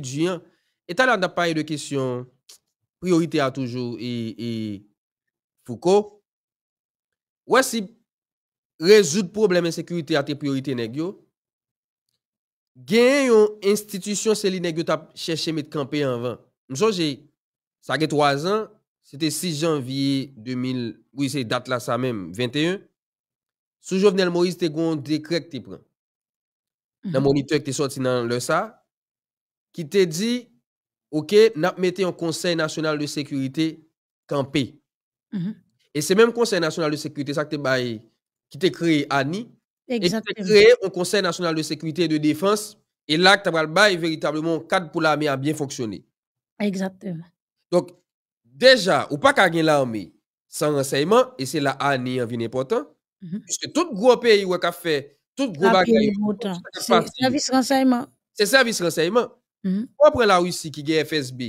Et là, on a parlé de question priorité a toujours et et Foucault, ouais si résoudre problème insécurité a été priorité yo gagne yon institution se li negyo tap mettre en en anvan. ça ça ge 3 ans, c'était 6 janvier 2000, oui, c'est date là ça même, 21. Sous Jovenel Moïse, te un décret que prend pris, Dans mhm. moniteur qui est sorti dans le ça, qui te dit, OK, n'a mettez un Conseil national de sécurité camper. Mhm. Et c'est même Conseil national de sécurité ça que qui t'a créé ANI, Exactement. Et un Conseil national de sécurité et de défense. Et là, tu as véritablement un cadre pour l'armée à bien fonctionner. Exactement. Donc, déjà, ou pas qu'à l'armée sans renseignement, et c'est là année en vient important, mm -hmm. tout gros pays qui a fait, tout gros bagage. C'est service renseignement. C'est le service renseignement. On prend la Russie qui a FSB,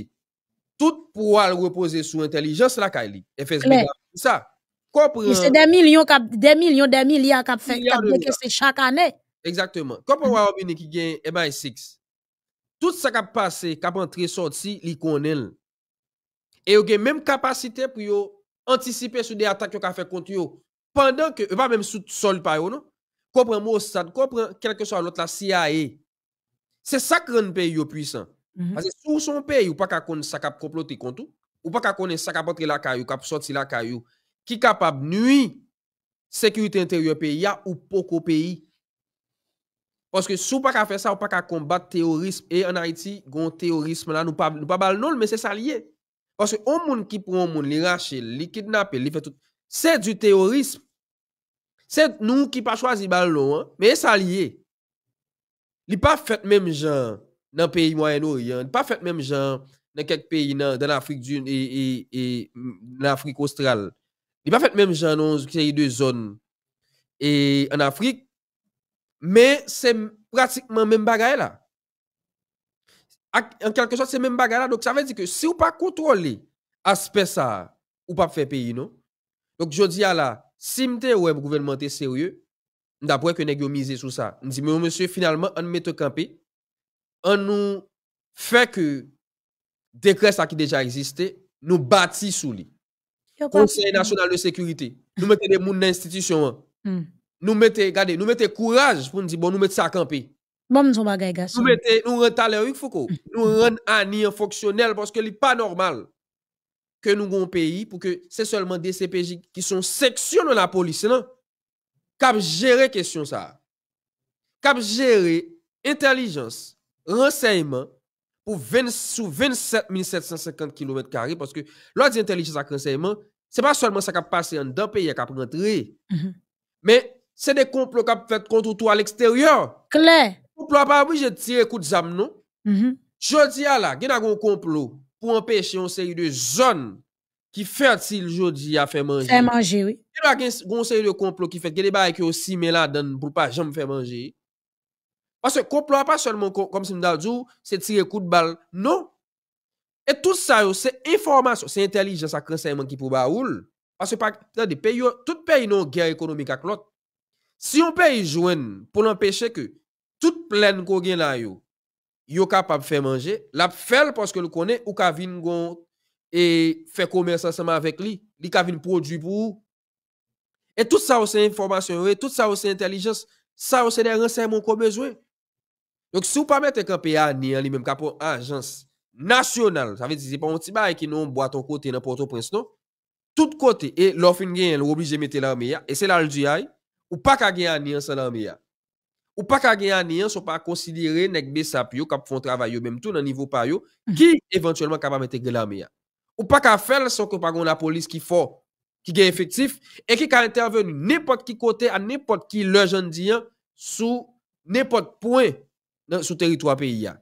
tout pour reposer sur intelligence la Kali. FSB, C'est ça. C'est des millions, des millions, des milliards qui fait chaque année. Exactement. Comme Warabini qui gagne MI6. Eh ben, Tout ça qui a passé, qui a entré, sorti, il connaît. Et il a même capacité pour anticiper sur des attaques qui a fait contre eux. Pendant que, pas même sous sol par non? Comprends Mossad, comprends quel que soit l'autre, la CIA. C'est ça qui rend pays puissant. Mm-hmm. Parce que sous son pays, ou pas qu'on ça qui comploter contre ou pas qu'on ça qui entrer la caillou, qui sortir la caillou, ki kapab noui sekurite interior pe, ya ou poko peyi. Poske sou pa ka fe sa, ou pa ka kombat teorisme, e an Haiti, gon teorisme la, nou pa bal non, men se sa liye. Poske ou moun ki pou ou moun, li rache, li kidnape, li fe tout. Se du teorisme, se nou ki pa chwazi bal non, men se sa liye. Li pa fet mem jan, nan peyi Moyen-Oriyan, li pa fet mem jan, nan kek peyi, nan Afrik e, e, e, Astral. Il n'est pas fait le même jeu, non, c'est zones zone en Afrique, mais c'est pratiquement même bagarre là. En quelque sorte, c'est même bagarre là. Donc, ça veut dire que si on ne contrôlez pas l'aspect ça, on ne faire pas non Donc, je dis à la cimité ou à sérieux, d'après que nous avons sur ça, nous dit, mais monsieur, finalement, on met camper campé, on nous fait que des ça qui déjà existaient, nous bâtissent sous lui. Konseye nasyonal de sekurite. Nou mette de moun n'institisyon. Nou mette, gade, nou mette kouraj pou nou di, bon, nou mette sa akampi. Nou mette, nou ren taler yon fokou. Nou ren ani an foksyonel paske li pa normal ke nou goun peyi pou ke se solman de CPJ ki son seksyon nou la polis. Se nan, kap jere kesyon sa. Kap jere, intelijans, renseyman, pou 27750 km2 paske lò di intelijans ak renseyman Se pa solman sa kap pase an, dan peye kap rentre. Mhm. Men, se de komplo kap fèt kontou tou al eksteryon. Kler. Komplo ap ap wè, jè tire kout zam nou. Mhm. Jodi a la, gen a gon komplo pou empèche yon se yon zon ki fètil jodi a fè manjè. Fè manjè, wè. Gen a gen yon se yon komplo ki fèt, gen e ba ek yo si mè la dan pou pa jom fè manjè. Pasè, komplo ap ap solman kom si m dal djou, se tire kout bal nou. Et tout sa yo se informasyon, se intelijens ak renseyman ki pou ba oul. Pase pa, tout pe yon gen ekonomik ak lot. Si yon pe yon jwen pou l'anpeche ke tout plen kou gen la yo, yo kapap fe manje, lap fel paske lou konen, ou ka vin gon e fe komersan seman avèk li, li ka vin prodwi pou ou. Et tout sa yo se informasyon yo, tout sa yo se intelijens, sa yo se renseyman kou bezwen. Donc si ou pa mette kou anpe a ni an li menm kapon ajans, nasyonal, sa ve di zi pa mou tiba e ki nou mbo aton kote nan porto prens non tout kote e lor fin gen yon lor oblije mette l'arme ya, e se lal di ya ou pa ka gen aniyan sa l'arme ya ou pa ka gen aniyan so pa konsidere nekbe sap yo kap fon travay yo menm tou nan nivou pay yo, mhm. ki eventualman ka ba mette gen l'arme ya ou pa ka fel so ko pa gon la polis ki fo ki gen efektif, e ki ka interven nipot ki kote a nipot ki le jan di yan sou nipot pouen sou teritwa peyi ya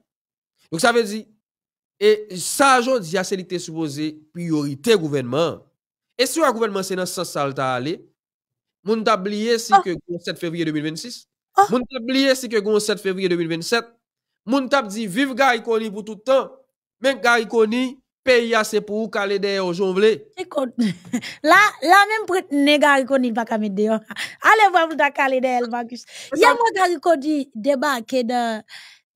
E sajou di ase li te soupoze priorite gouvenman. E sou a gouvenman se nan sa salta ale, moun tab liye ah. ah. si ke goun 7 fevriye 2026, moun tab liye si ke goun 7 fevriye 2027, moun tab di viv ga yikoni pou toutan, menk ga yikoni, peyi ase pou kalede yo jomble. La menm prit ne ga yikoni baka mede yo. [laughs] Ale vwa moun da kalede el bagus. Ya moun ga yikoni deba ke de...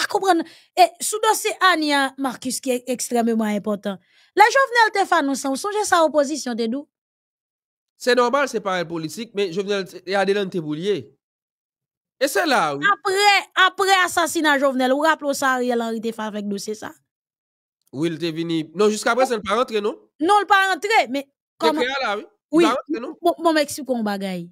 Pas comprendre. Et sous dossier Ania Marcus qui est extrêmement important. La Jovenel Tefan, nous sommes, songez sa opposition de nous. C'est normal, c'est pareil politique, mais Jovenel et adelante te boulier. Et c'est là, oui. Après, après assassinat Jovenel, vous rappelez ça Ariel Henry Tefan avec dossier ça? Oui, il était venu. Non, jusqu'à présent, il n'est pas rentré, non? Non, il n'est pas rentré, mais comment? là, oui. Oui, bon, m'explique un bagaille.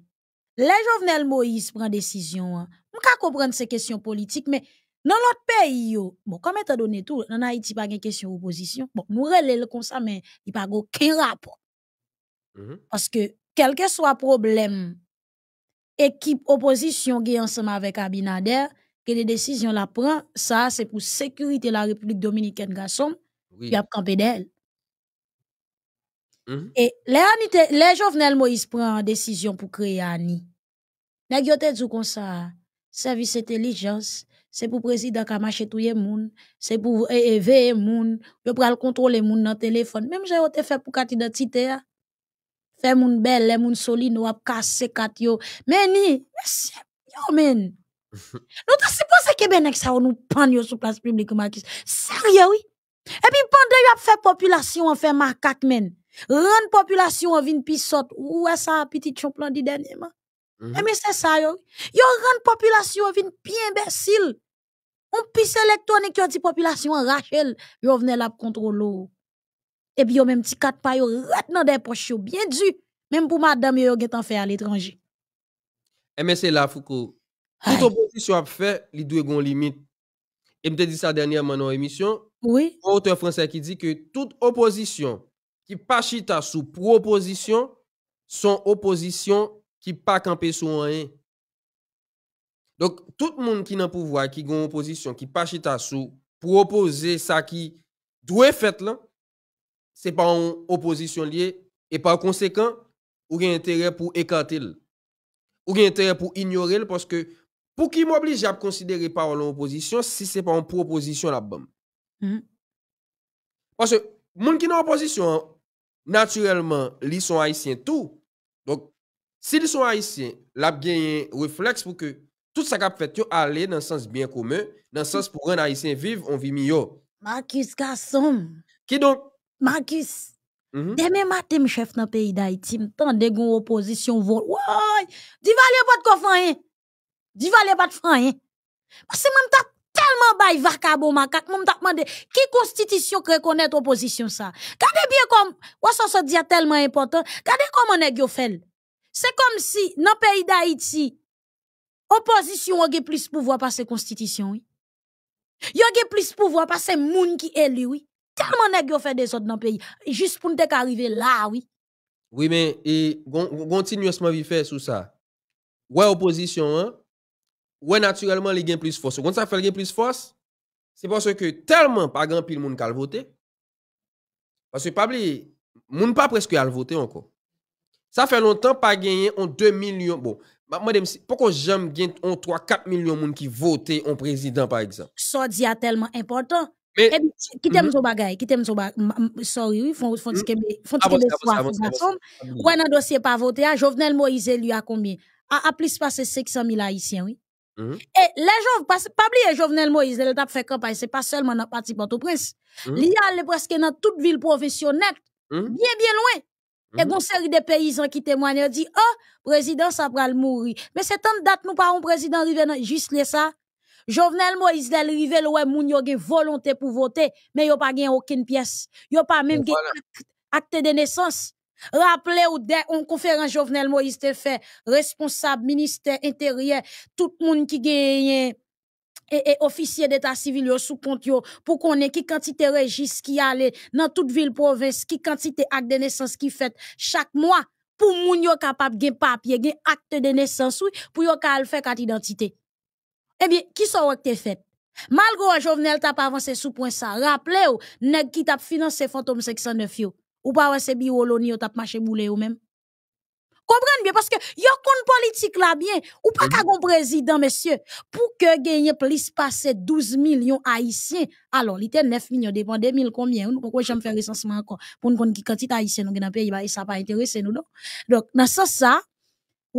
les Jovenel Moïse prend décision. Hein. Je ne comprendre ces questions politiques, mais dans l'autre pays, bon, comme étant donné tout, en Haïti, pas une question opposition. Bon, nous relèvons comme ça, mais il n'y a pas aucun rapport. Mm-hmm. Parce que, quel que soit problème, équipe opposition qui ensemble avec Abinader, que les décisions la prend, ça, c'est pour sécurité la République dominicaine, garçon, qui a campé d'elle. Mm-hmm. Et les, les Jovenel Moïse prend décision pour créer Annie. N'a dit comme ça, service intelligence, c'est pour président qui a tout le monde, c'est pour éveiller le monde, pour le contrôler le monde dans téléphone. Même j'ai été fait pour carte d'identité. Ah. Faire moun belle, moun solide, nous avons cassé quatre yo. Mais ni, c'est yo, men. [laughs] nous t'as supposé que ben ça ça nous pend sur la place publique, Marquis. Sérieux, oui. Et puis pendant yo a fait population on fait macaque, men. Rendre population en vin pis sot. Où est ça, petit champlan dit dernièrement? Mm -hmm. ça mi se yo. Yo rende population vin bien imbesil. On pisse électronique yon di population rachel. Yo venez la contrôler. Et puis yo même ti kat pa yo ret nan des poch yo. Bien du. Même pour madame yo getan fe à à l'étranger. Eh, mais c'est là, Foucault. toute opposition a fait, li doué gon limite. Et mte dit ça dernièrement dans émission. Oui. Un auteur français qui dit que toute opposition qui pachita sous proposition son opposition qui pas campé sur rien. Donc, tout le monde qui n'a pouvoir, qui a en opposition, qui pas chita sous, pour opposer ça qui doit fait, là, c'est pas une opposition liée, et par conséquent, ou a intérêt pour écarter Ou a intérêt pour ignorer parce que pour qui m'oblige à considérer par l'opposition si c'est pas une proposition là bas mm-hmm. Parce que, monde qui en opposition, naturellement, ils sont haïtiens tout. S'ils sont haïtiens, l'a un réflexe pour que tout ça qu'a fait aller dans le sens bien commun, dans le sens pour un haïtien vivre, on vit mieux. Marcus Gasson. Qui donc Marcus. Mm -hmm. Demain matin, chef dans le pays d'Haïti, m'tende gon opposition vol. Ouais, divale pas de ne Divale pas de ça. Hein. Parce que même tellement bay vakabo makak, même t'a demandé qui constitution reconnaît opposition ça. Gardez bien comme, ou ça se dit tellement important. Gardez comment nèg yo fait. C'est comme si, dans le pays d'Haïti, opposition a plus de pouvoir par ses constitutions. Il oui. a plus de pouvoir par ses gens qui est élu. Oui. Tellement de fait des autres dans le pays. Juste pour nous arriver là, oui. Oui, mais et, continuellement, il fait sous ça. Ouais, opposition, hein. Oui, naturellement, les plus de force. Quand ça fait plus de force, c'est parce que tellement pas grand pile de qui a voté. Parce que, pas oublier, pas presque voté encore. Ça fait longtemps pas gagné en 2 millions. Bon, madame, pourquoi j'aime gagner en 3 4 millions de monde qui votent en président par exemple Ça dit tellement important. Mais qui t'aime mhm. son bagage, qui t'aime son sorry, oui, font font mhm. que font ah que Ouais, un dossier pas voté. Ah, Jovenel Moïse lui a combien A, plus passé 500 000 haïtiens, oui. Mhm. Et les gens, pas oublier Jovenel Moïse, il a fait campagne, c'est pas seulement dans le parti Port-au-Prince. Il y a presque dans toute ville professionnelle, bien bien loin. Et Et mhm. une série de paysans qui témoignent ont dit "Oh, président ça va mourir." Mais c'est tant date nous pas un président arrivé juste les ça. Jovenel Moïse l'a arrivé le y a gen volonté pour voter, mais il a pas gagné aucune pièce. Il a pas même gen acte de naissance. Rappelez ou de, une conférence Jovenel Moïse te fait responsable ministère intérieur, tout le monde qui gagne et, officier officiers d'état civil sous compte pour qu'on ait qui quantité registres qui aller dans toute ville province qui quantité acte de naissance qui fait chaque mois pour moun yo capable gen papier gen acte de naissance oui pour yo ka faire carte identité Eh bien qui sont te fait malgré Jovenel t'a pas avancé sous point ça rappelez ou nèg qui t'a financé fantôme 609 ou pas c'est bioloni t'a marché boulet ou même Comprenez bien, parce que yon une politique là bien, ou pas qu'un président, monsieur, pour que gagne plus passer 12 millions haïtiens. Alors, il était 9 millions, dépend de combien combien. Pourquoi j'aime faire recensement encore? Pour nous connaître qui quantité haïtien nous dans le pays, bah, ça pas intéressé nous, Donc, dans ce sens, ça,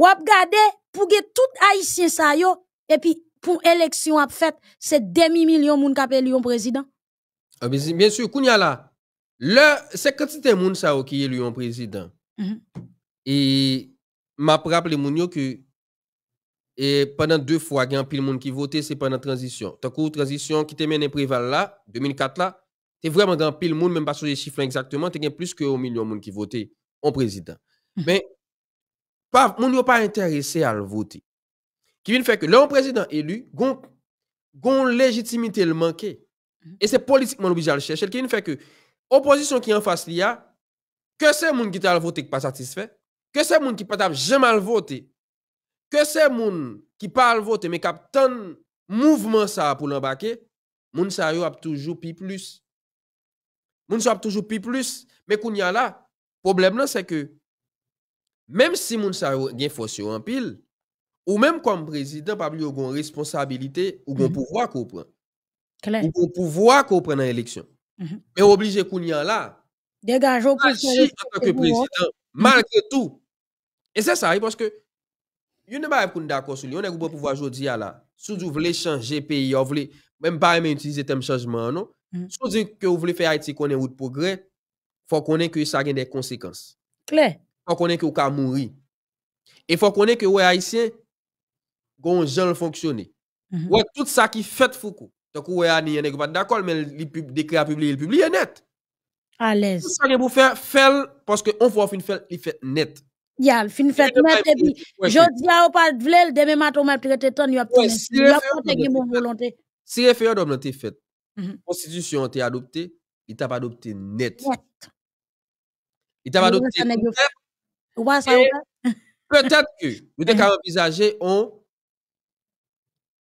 avez gade, pour que tout haïtien ça yo, et puis, pour élection à fait, c'est demi-million moun kapé le président. Ah, bien sûr, Kounia là, le, c'est quantité moun ça qui est lui président. Mhm. Et m'a rappelé moun que e pendant deux fois il y pile monde qui votait c'est pendant transition. Tant que transition qui te mené préval là 2004 là, c'est vraiment grand pile monde même pas sur les chiffres exactement, tu plus que 1 million monde qui votait en président. Hmm. Mais pas moun yo pas intéressé à le voter. Qui vient faire que le président élu gon gon légitimité le manquer. Hmm. Et c'est politiquement obligé à le chercher. Qui vient faire que opposition qui en face l'IA, que c'est monde qui t'a voté qui pas satisfait que c'est moun qui pas jamais voté que c'est moun qui parle voter, mais qui a mouvement ça pour l'embarquer moun sa a toujours pi plus moun sa toujours pi plus mais kounya là problème là c'est que même si moun sa yo force en pile ou même comme président pa a responsabilité ou un mhm. pouvoir qu'on prend Clair. ou de pouvoir qu'on prend dans l'élection mhm. mais oblige qu'on y a là dégage au président malgré tout Et c'est ça, parce que you ne m'arrive pas à nous d'accord sur lui. On n'est pas pour pouvoir jouer au diya là. Si vous voulez changer le pays, même pas à utiliser tel changement, non? mm. si vous voulez faire haïti, il faut qu'on ait des conséquences. Il faut qu'on ait qu'on aille mourir. Et il faut qu'on ait qu'on aille haïtien et qu'on gère le fonctionnement. Mm-hmm. Tout ça qui fait foukou. Donc, ah, on n'est pas d'accord, mais l'écrit à publier, il publie net. Tout ça qui est beau faire, parce qu'on veut offrir une fête nette. Yal, fin fait mettre bi. Jodi on parle de vle, demain matin on va traiter ton, il y a pote gen bon volonté. Si référendum l'on te fait, mm-hmm. constitution te adopté, il t'a pas adopté net. Il t'a pas adopté net. Ou pas ça ou pas? Peut-être que, [laughs] vous te ka mm-hmm. envisager on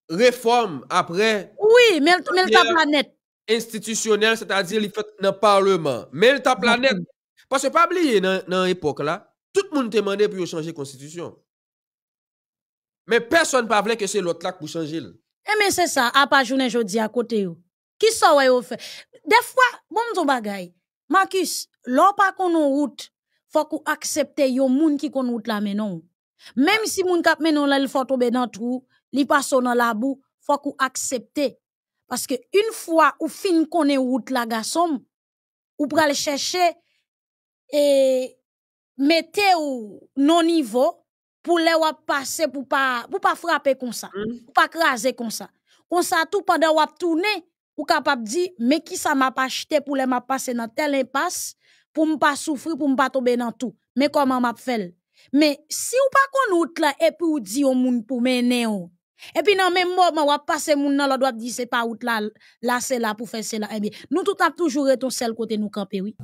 réforme après. Oui, mais le planète. Institutionnel, c'est-à-dire, il fait dans le parlement. Mais le planète. Parce que pas oublier dans l'époque là, tout le monde demandait pour changer la constitution. Mais personne ne parlait que c'est l'autre là pour changer. Eh mais c'est ça, à pas journée jeudi à côté. Qui ça va fait? Des fois, bon ton bagay, Marcus, l'on pas qu'on route, faut qu'on accepte gens moun qui qu'on route là maintenant. Même si moun kap menon là, il faut tomber dans trou, li pas dans la boue, faut qu'on accepte. Parce que une fois ou fin qu'on route là garçon, ou pral chercher et mettez ou non niveau pour les passer pour pas pour pas frapper comme ça, mm. pour pas craser comme ça. Comme ça tout pendant ou tourner ou capable dire mais qui ça m'a pas acheté pour les m'a passer dans tel impasse pour me pas souffrir pour me pas tomber dans tout. Mais comment m'a fait Mais si ou pas qu'on outre là et puis ou dit au monde pour mener et puis dans même moment ou passer moun la doit dire c'est pas route là là c'est là pour faire cela. et eh bien nous tout a toujours ton seul côté nous camper oui.